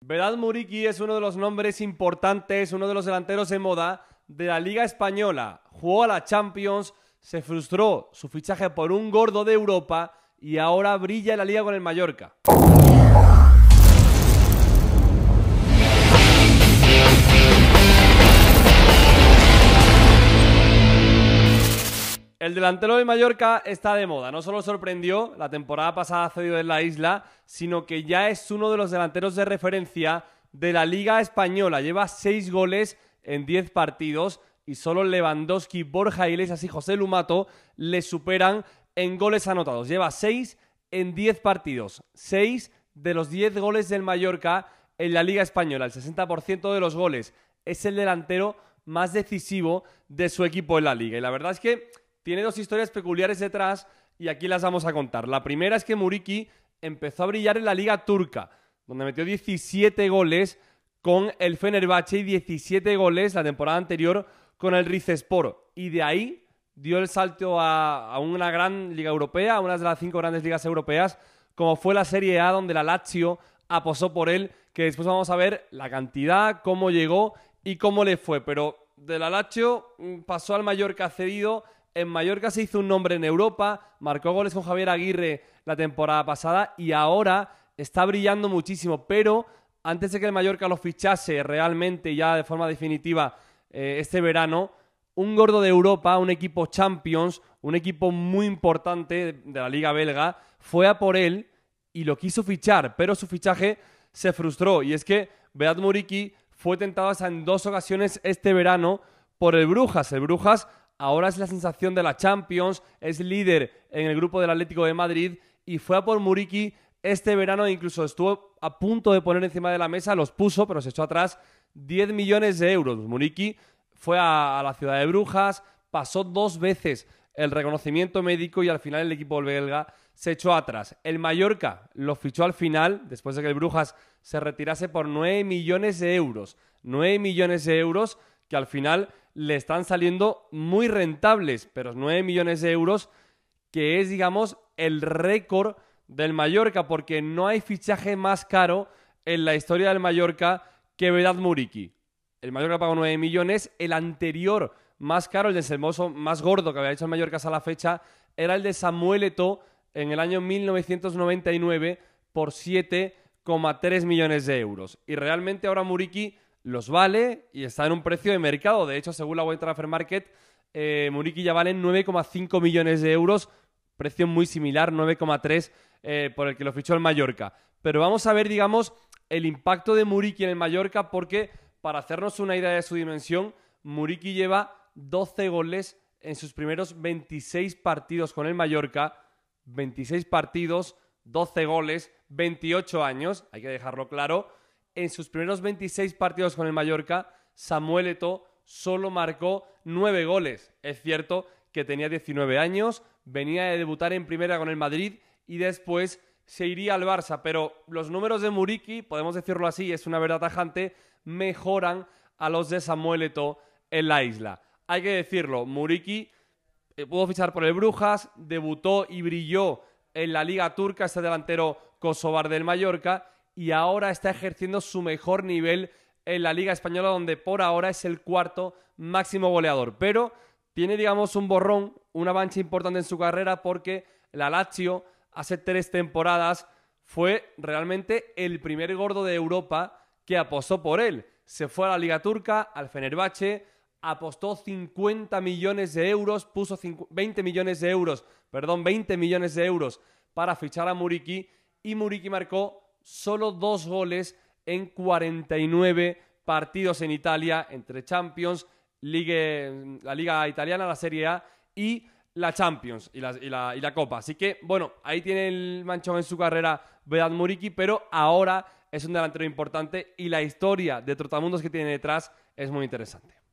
Vedad Muriqui es uno de los nombres importantes, uno de los delanteros de moda de la Liga Española. Jugó a la Champions, se frustró su fichaje por un gordo de Europa y ahora brilla en la Liga con el Mallorca. El delantero de Mallorca está de moda. No solo sorprendió la temporada pasada cedido en la isla, sino que ya es uno de los delanteros de referencia de la Liga Española. Lleva seis goles en 10 partidos y solo Lewandowski, Borja Iglesias y José Lumato le superan en goles anotados. Lleva seis en 10 partidos. Seis de los 10 goles del Mallorca en la Liga Española. El 60% de los goles es el delantero más decisivo de su equipo en la liga. Y la verdad es que tiene dos historias peculiares detrás y aquí las vamos a contar. La primera es que Muriki empezó a brillar en la liga turca, donde metió 17 goles con el Fenerbahce y 17 goles la temporada anterior con el Rizespor. Y de ahí dio el salto a, una gran liga europea, a una de las cinco grandes ligas europeas, como fue la Serie A, donde la Lazio aposó por él, que después vamos a ver la cantidad, cómo llegó y cómo le fue. Pero de la Lazio mm, pasó al mayor que Mallorca cedido en Mallorca se hizo un nombre en Europa, marcó goles con Javier Aguirre la temporada pasada y ahora está brillando muchísimo. Pero antes de que el Mallorca lo fichase realmente ya de forma definitiva eh, este verano, un gordo de Europa, un equipo Champions, un equipo muy importante de la liga belga, fue a por él y lo quiso fichar, pero su fichaje se frustró. Y es que Beat Muriki fue tentado en dos ocasiones este verano por el Brujas. El Brujas ahora es la sensación de la Champions, es líder en el grupo del Atlético de Madrid y fue a por Muriqui este verano incluso estuvo a punto de poner encima de la mesa, los puso, pero se echó atrás 10 millones de euros. Muriqui fue a, a, la ciudad de Brujas, pasó dos veces el reconocimiento médico y al final el equipo belga se echó atrás. El Mallorca lo fichó al final, después de que el Brujas se retirase por 9 millones de euros. 9 millones de euros que al final le están saliendo muy rentables, pero 9 millones de euros, que es, digamos, el récord del Mallorca, porque no hay fichaje más caro en la historia del Mallorca que verdad Muriki. El Mallorca pagó 9 millones, el anterior más caro, el sermoso, más gordo que había hecho el Mallorca hasta la fecha, era el de Samuel Eto en el año 1999 por 7,3 millones de euros. Y realmente ahora Muriki los vale y está en un precio de mercado. De hecho, según la web Transfer Market, eh, ...Muriki ya valen 9,5 millones de euros, precio muy similar, 9,3 eh, por el que lo fichó el Mallorca. Pero vamos a ver, digamos, el impacto de Muriki en el Mallorca, porque para hacernos una idea de su dimensión, ...Muriki lleva 12 goles en sus primeros 26 partidos con el Mallorca, 26 partidos, 12 goles, 28 años, hay que dejarlo claro en sus primeros 26 partidos con el Mallorca, Samuel Eto solo marcó 9 goles. Es cierto que tenía 19 años, venía de debutar en primera con el Madrid y después se iría al Barça, pero los números de Muriki, podemos decirlo así, es una verdad tajante, mejoran a los de Samuel Eto en la isla. Hay que decirlo, Muriki eh, pudo fichar por el Brujas, debutó y brilló en la Liga Turca, este delantero kosovar del Mallorca, y ahora está ejerciendo su mejor nivel en la Liga Española, donde por ahora es el cuarto máximo goleador. Pero tiene, digamos, un borrón, una mancha importante en su carrera, porque la Lazio hace tres temporadas fue realmente el primer gordo de Europa que apostó por él. Se fue a la Liga Turca, al Fenerbahce, apostó 50 millones de euros, puso 20 millones de euros, perdón, 20 millones de euros para fichar a Muriqui y Muriqui marcó solo dos goles en 49 partidos en Italia entre Champions, la Liga Italiana, la Serie A y la Champions y la, y, la, Copa. Así que, bueno, ahí tiene el manchón en su carrera Vedad Muriki, pero ahora es un delantero importante y la historia de Trotamundos que tiene detrás es muy interesante.